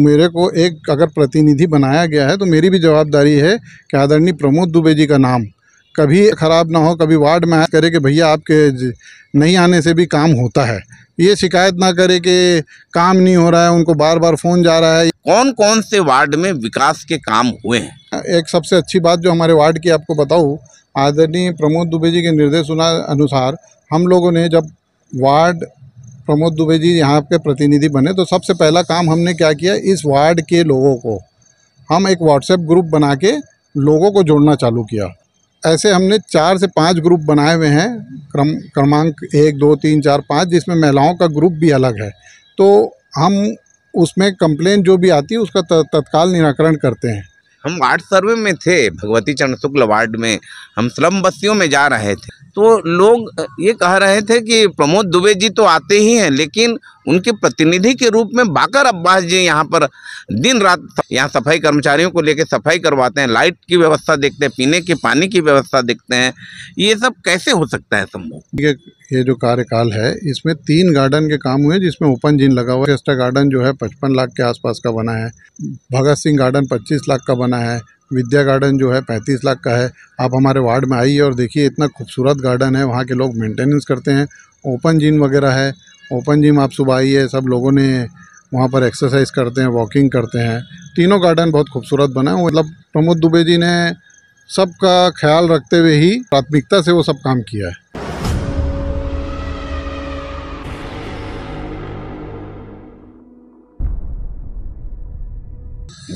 मेरे को एक अगर प्रतिनिधि बनाया गया है तो मेरी भी जवाबदारी है कि आदरणीय प्रमोद दुबे जी का नाम कभी ख़राब ना हो कभी वार्ड में करे कि भैया आपके नहीं आने से भी काम होता है ये शिकायत ना करे कि काम नहीं हो रहा है उनको बार बार फ़ोन जा रहा है कौन कौन से वार्ड में विकास के काम हुए हैं एक सबसे अच्छी बात जो हमारे वार्ड की आपको बताऊँ आदरणीय प्रमोद दुबे जी के निर्देश अनुसार हम लोगों ने जब वार्ड प्रमोद दुबे जी यहाँ के प्रतिनिधि बने तो सबसे पहला काम हमने क्या किया इस वार्ड के लोगों को हम एक व्हाट्सएप ग्रुप बना के लोगों को जोड़ना चालू किया ऐसे हमने चार से पाँच ग्रुप बनाए हुए हैं क्रम क्रमांक एक दो तीन चार पाँच जिसमें महिलाओं का ग्रुप भी अलग है तो हम उसमें कंप्लेन जो भी आती है उसका तत्काल निराकरण करते हैं हम वार्ड सर्वे में थे भगवती चरण शुक्ल वार्ड में हम स्लम बस्तियों में जा रहे थे तो लोग ये कह रहे थे कि प्रमोद दुबे जी तो आते ही हैं लेकिन उनके प्रतिनिधि के रूप में बाकर अब्बास जी यहाँ पर दिन रात यहाँ सफाई कर्मचारियों को लेकर सफाई करवाते हैं लाइट की व्यवस्था देखते हैं पीने के पानी की व्यवस्था देखते हैं ये सब कैसे हो सकता है संभव ये जो कार्यकाल है इसमें तीन गार्डन के काम हुए जिसमें ओपन जिन लगा हुआ है गार्डन जो है पचपन लाख के आसपास का बना है भगत सिंह गार्डन पच्चीस लाख का बना है विद्या गार्डन जो है पैंतीस लाख का है आप हमारे वार्ड में आइए और देखिए इतना खूबसूरत गार्डन है वहाँ के लोग मेंटेनेंस करते हैं ओपन जिन वगैरह है ओपन जिम आप सुबह आइए सब लोगों ने वहाँ पर एक्सरसाइज करते हैं वॉकिंग करते हैं तीनों गार्डन बहुत खूबसूरत बना है मतलब प्रमोद दुबे जी ने सबका ख्याल रखते हुए ही प्राथमिकता से वो सब काम किया है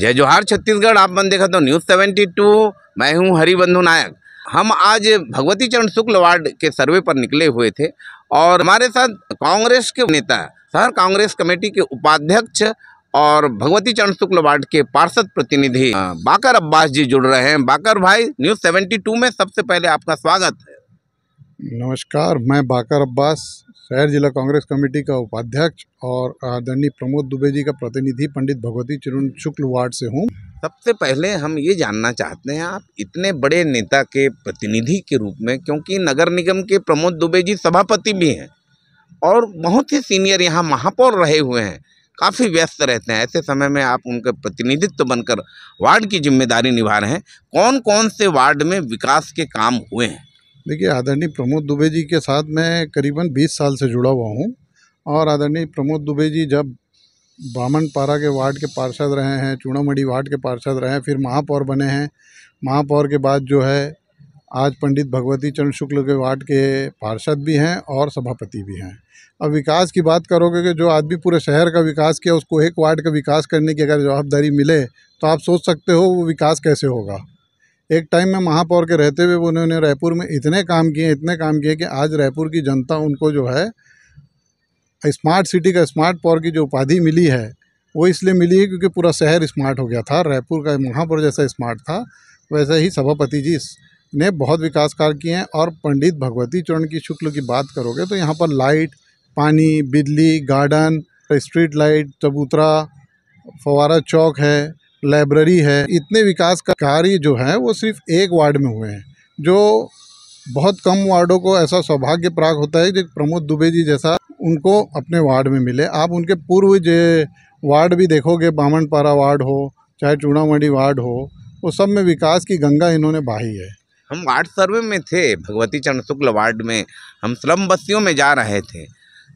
जय जोहार छत्तीसगढ़ आप मन देखा तो न्यूज़ सेवेंटी टू मैं हूँ हरिबंधु नायक हम आज भगवती चरण शुक्ल वार्ड के सर्वे पर निकले हुए थे और हमारे साथ कांग्रेस के नेता शहर कांग्रेस कमेटी के उपाध्यक्ष और भगवती चरण शुक्ल वार्ड के पार्षद प्रतिनिधि बाकर अब्बास जी जुड़ रहे हैं बाकर भाई न्यूज़ सेवेंटी में सबसे पहले आपका स्वागत है नमस्कार मैं बाकर अब्बास शहर जिला कांग्रेस कमेटी का उपाध्यक्ष और आदरणीय प्रमोद दुबे जी का प्रतिनिधि पंडित भगवती चरण शुक्ल वार्ड से हूँ सबसे पहले हम ये जानना चाहते हैं आप इतने बड़े नेता के प्रतिनिधि के रूप में क्योंकि नगर निगम के प्रमोद दुबे जी सभापति भी हैं और बहुत ही सीनियर यहाँ महापौर रहे हुए हैं काफ़ी व्यस्त रहते हैं ऐसे समय में आप उनके प्रतिनिधित्व बनकर वार्ड की जिम्मेदारी निभा रहे हैं कौन कौन से वार्ड में विकास के काम हुए हैं देखिए आदरणीय प्रमोद दुबे जी के साथ मैं करीबन 20 साल से जुड़ा हुआ हूँ और आदरणीय प्रमोद दुबे जी जब बामनपारा के वार्ड के पार्षद रहे हैं चूड़ामढ़ी वार्ड के पार्षद रहे हैं फिर महापौर बने हैं महापौर के बाद जो है आज पंडित भगवती चंद्र शुक्ल के वार्ड के पार्षद भी हैं और सभापति भी हैं अब विकास की बात करोगे कि जो आदमी पूरे शहर का विकास किया उसको एक वार्ड का विकास करने की अगर जवाबदारी मिले तो आप सोच सकते हो वो विकास कैसे होगा एक टाइम में महापौर के रहते हुए उन्होंने रायपुर में इतने काम किए इतने काम किए कि आज रायपुर की जनता उनको जो है स्मार्ट सिटी का स्मार्ट पौर की जो उपाधि मिली है वो इसलिए मिली है क्योंकि पूरा शहर स्मार्ट हो गया था रायपुर का महापौर जैसा स्मार्ट था वैसे ही सभापति जी ने बहुत विकास कार्य किए हैं और पंडित भगवती चरण की शुक्ल की बात करोगे तो यहाँ पर लाइट पानी बिजली गार्डन स्ट्रीट लाइट चबूतरा फवारा चौक है लाइब्रेरी है इतने विकास का कार्य जो है वो सिर्फ एक वार्ड में हुए हैं जो बहुत कम वार्डों को ऐसा सौभाग्य प्राप्त होता है कि प्रमोद दुबे जी जैसा उनको अपने वार्ड में मिले आप उनके पूर्व जो वार्ड भी देखोगे बामनपारा वार्ड हो चाहे चूड़ामढ़ी वार्ड हो वो सब में विकास की गंगा इन्होंने बहाई है हम वार्ड सर्वे में थे भगवती चंद्र शुक्ल वार्ड में हम स्लम बस्तियों में जा रहे थे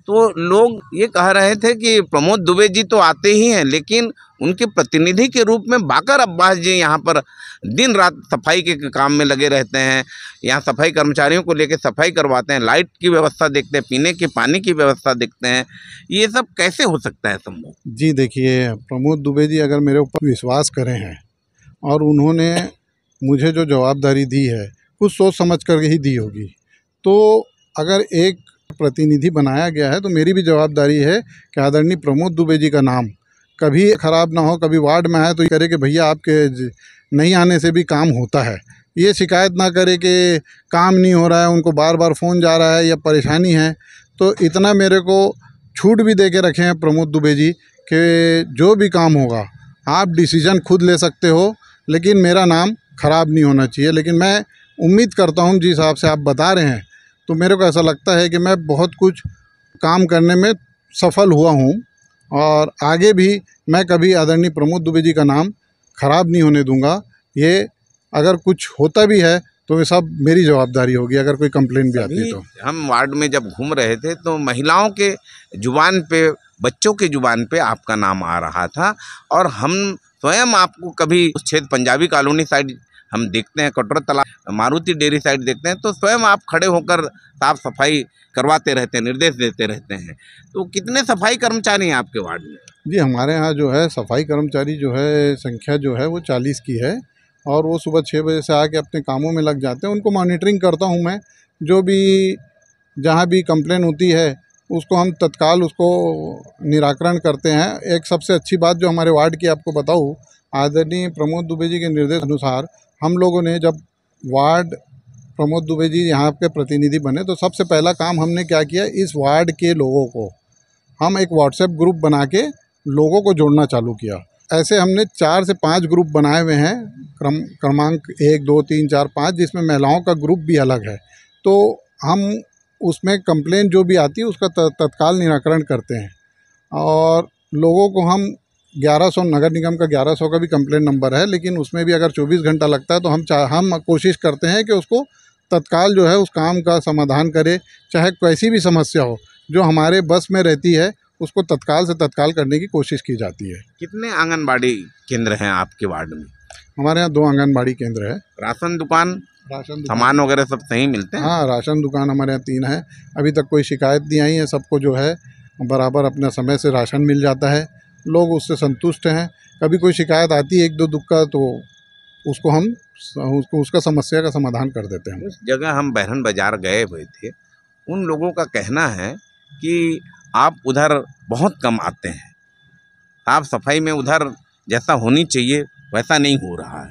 तो लोग ये कह रहे थे कि प्रमोद दुबे जी तो आते ही हैं लेकिन उनके प्रतिनिधि के रूप में बाकर अब्बास जी यहाँ पर दिन रात सफाई के काम में लगे रहते हैं यहाँ सफाई कर्मचारियों को लेकर सफाई करवाते हैं लाइट की व्यवस्था देखते हैं पीने के पानी की व्यवस्था देखते हैं ये सब कैसे हो सकता है संभव जी देखिए प्रमोद दुबे जी अगर मेरे ऊपर विश्वास करें हैं और उन्होंने मुझे जो जवाबदारी दी है कुछ सोच समझ कर ही दी होगी तो अगर एक प्रतिनिधि बनाया गया है तो मेरी भी जवाबदारी है कि आदरणीय प्रमोद दुबे जी का नाम कभी ख़राब ना हो कभी वार्ड में आए तो ये करे कि भैया आपके नहीं आने से भी काम होता है ये शिकायत ना करे कि काम नहीं हो रहा है उनको बार बार फ़ोन जा रहा है या परेशानी है तो इतना मेरे को छूट भी दे के रखे हैं प्रमोद दुबे जी कि जो भी काम होगा आप डिसीज़न खुद ले सकते हो लेकिन मेरा नाम ख़राब नहीं होना चाहिए लेकिन मैं उम्मीद करता हूँ जिस हिसाब से आप बता रहे हैं तो मेरे को ऐसा लगता है कि मैं बहुत कुछ काम करने में सफल हुआ हूँ और आगे भी मैं कभी आदरणीय प्रमोद दुबे जी का नाम ख़राब नहीं होने दूंगा ये अगर कुछ होता भी है तो ये सब मेरी जवाबदारी होगी अगर कोई कंप्लेन भी आती है तो हम वार्ड में जब घूम रहे थे तो महिलाओं के जुबान पे बच्चों के जुबान पे आपका नाम आ रहा था और हम स्वयं आपको कभी उस छेद पंजाबी कॉलोनी साइड हम देखते हैं कटोर तालाब मारुति डेयरी साइड देखते हैं तो स्वयं आप खड़े होकर साफ सफाई करवाते रहते हैं निर्देश देते रहते हैं तो कितने सफाई कर्मचारी हैं आपके वार्ड में जी हमारे यहाँ जो है सफाई कर्मचारी जो है संख्या जो है वो चालीस की है और वो सुबह छः बजे से आके अपने कामों में लग जाते हैं उनको मॉनिटरिंग करता हूँ मैं जो भी जहाँ भी कंप्लेन होती है उसको हम तत्काल उसको निराकरण करते हैं एक सबसे अच्छी बात जो हमारे वार्ड की आपको बताऊँ आदरणीय प्रमोद दुबे जी के निर्देश अनुसार हम लोगों ने जब वार्ड प्रमोद दुबे जी यहाँ के प्रतिनिधि बने तो सबसे पहला काम हमने क्या किया इस वार्ड के लोगों को हम एक व्हाट्सएप ग्रुप बना के लोगों को जोड़ना चालू किया ऐसे हमने चार से पाँच ग्रुप बनाए हुए हैं क्रम क्रमांक एक दो तीन चार पाँच जिसमें महिलाओं का ग्रुप भी अलग है तो हम उसमें कंप्लेन जो भी आती है उसका तत्काल निराकरण करते हैं और लोगों को हम 1100 नगर निगम का 1100 का भी कंप्लेंट नंबर है लेकिन उसमें भी अगर 24 घंटा लगता है तो हम हम कोशिश करते हैं कि उसको तत्काल जो है उस काम का समाधान करें चाहे कैसी भी समस्या हो जो हमारे बस में रहती है उसको तत्काल से तत्काल करने की कोशिश की जाती है कितने आंगनबाड़ी केंद्र हैं आपके वार्ड में हमारे यहाँ दो आंगनबाड़ी केंद्र है राशन दुकान राशन सामान वगैरह सब सही मिलते हैं हाँ राशन दुकान हमारे यहाँ तीन है अभी तक कोई शिकायत नहीं आई है सबको जो है बराबर अपने समय से राशन मिल जाता है लोग उससे संतुष्ट हैं कभी कोई शिकायत आती है एक दो दुख का तो उसको हम उसको उसका समस्या का समाधान कर देते हैं उस जगह हम बहरन बाजार गए हुए थे उन लोगों का कहना है कि आप उधर बहुत कम आते हैं साफ सफाई में उधर जैसा होनी चाहिए वैसा नहीं हो रहा है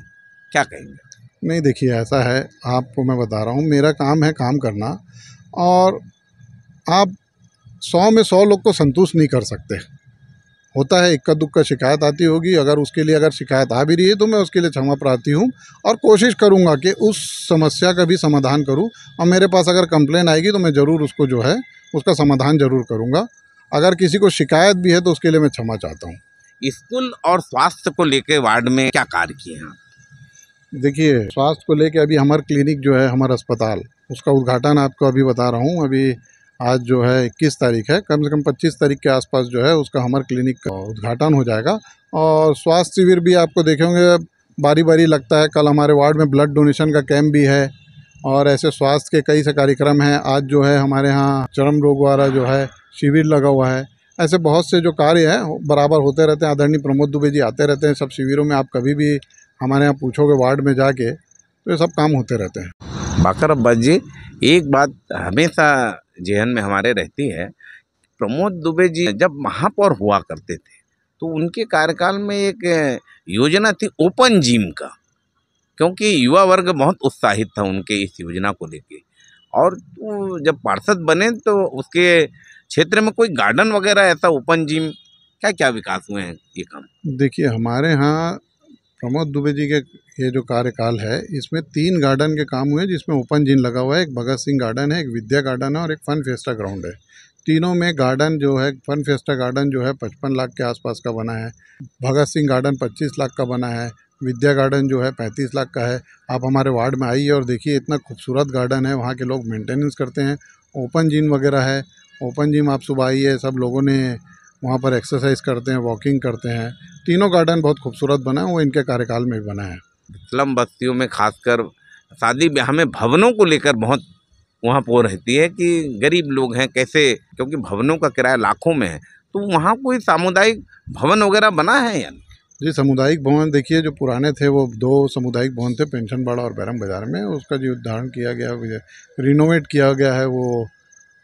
क्या कहेंगे नहीं देखिए ऐसा है आपको मैं बता रहा हूँ मेरा काम है काम करना और आप सौ में सौ लोग को संतुष्ट नहीं कर सकते होता है इक्का दुक्का शिकायत आती होगी अगर उसके लिए अगर शिकायत आ भी रही है तो मैं उसके लिए क्षमा प्रार्थी हूँ और कोशिश करूँगा कि उस समस्या का भी समाधान करूँ और मेरे पास अगर कंप्लेन आएगी तो मैं ज़रूर उसको जो है उसका समाधान ज़रूर करूँगा अगर किसी को शिकायत भी है तो उसके लिए मैं क्षमा चाहता हूँ स्कूल और स्वास्थ्य को लेकर वार्ड में क्या कार्य किए हैं देखिए स्वास्थ्य को लेकर अभी हमारे क्लिनिक जो है हमारा अस्पताल उसका उद्घाटन आपको अभी बता रहा हूँ अभी आज जो है इक्कीस तारीख है कम से कम पच्चीस तारीख के आसपास जो है उसका हमर क्लिनिक का उद्घाटन हो जाएगा और स्वास्थ्य शिविर भी आपको देखेंगे बारी बारी लगता है कल हमारे वार्ड में ब्लड डोनेशन का कैंप भी है और ऐसे स्वास्थ्य के कई से कार्यक्रम हैं आज जो है हमारे यहाँ चरम रोग वाला जो है शिविर लगा हुआ है ऐसे बहुत से जो कार्य हैं बराबर होते रहते हैं आदरणीय प्रमोद दुबे जी आते रहते हैं सब शिविरों में आप कभी भी हमारे यहाँ पूछोगे वार्ड में जाके तो ये सब काम होते रहते हैं बाकर अब्बास जी एक बात हमेशा जेहन में हमारे रहती है प्रमोद दुबे जी जब महापौर हुआ करते थे तो उनके कार्यकाल में एक योजना थी ओपन जिम का क्योंकि युवा वर्ग बहुत उत्साहित था उनके इस योजना को लेके और जब पार्षद बने तो उसके क्षेत्र में कोई गार्डन वगैरह ऐसा ओपन जिम क्या क्या विकास हुए हैं ये काम देखिए हमारे यहाँ प्रमोद दुबे जी के ये जो कार्यकाल है इसमें तीन गार्डन के काम हुए जिसमें ओपन जिन लगा हुआ है एक भगत सिंह गार्डन है एक विद्या गार्डन है और एक फन फेस्टा ग्राउंड है तीनों में गार्डन जो है फन फेस्टा गार्डन जो है पचपन लाख के आसपास का बना है भगत सिंह गार्डन पच्चीस लाख का बना है विद्या गार्डन जो है पैंतीस लाख का है आप हमारे वार्ड में आइए और देखिए इतना खूबसूरत गार्डन है वहाँ के लोग मेंटेनेंस करते हैं ओपन जिम वगैरह है ओपन जिम आप सुबह आइए सब लोगों ने वहाँ पर एक्सरसाइज करते हैं वॉकिंग करते हैं तीनों गार्डन बहुत खूबसूरत बना है वो इनके कार्यकाल में भी बना है स्लम बस्तियों में खासकर शादी ब्याह में भवनों को लेकर बहुत वहाँ पो रहती है कि गरीब लोग हैं कैसे क्योंकि भवनों का किराया लाखों में है तो वहाँ कोई सामुदायिक भवन वगैरह बना है या जी सामुदायिक भवन देखिए जो पुराने थे वो दो सामुदायिक भवन थे बाड़ा और बैरम बाजार में उसका जो उदाहरण किया गया रिनोवेट किया गया है वो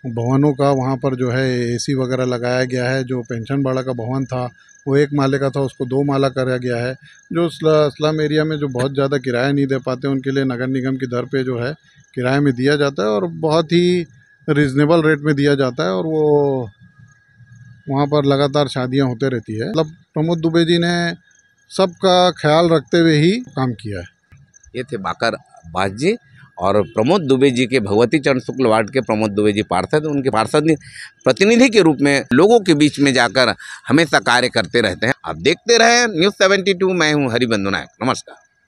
भवनों का वहाँ पर जो है एसी वगैरह लगाया गया है जो पेंशन बाड़ा का भवन था वो एक माले का था उसको दो माला करा गया है जो स्लम एरिया में जो बहुत ज़्यादा किराया नहीं दे पाते उनके लिए नगर निगम की दर पे जो है किराए में दिया जाता है और बहुत ही रिजनेबल रेट में दिया जाता है और वो वहाँ पर लगातार शादियाँ होते रहती है मतलब प्रमोद दुबे जी ने सबका ख्याल रखते हुए ही काम किया है ये थे बाकर बाजी और प्रमोद दुबे जी के भगवती चरण शुक्ल वार्ड के प्रमोद दुबे जी पार्षद उनके पार्षद प्रतिनिधि के रूप में लोगों के बीच में जाकर हमेशा कार्य करते रहते हैं आप देखते रहें न्यूज़ सेवेंटी मैं हूँ हरिबंधु नायक नमस्कार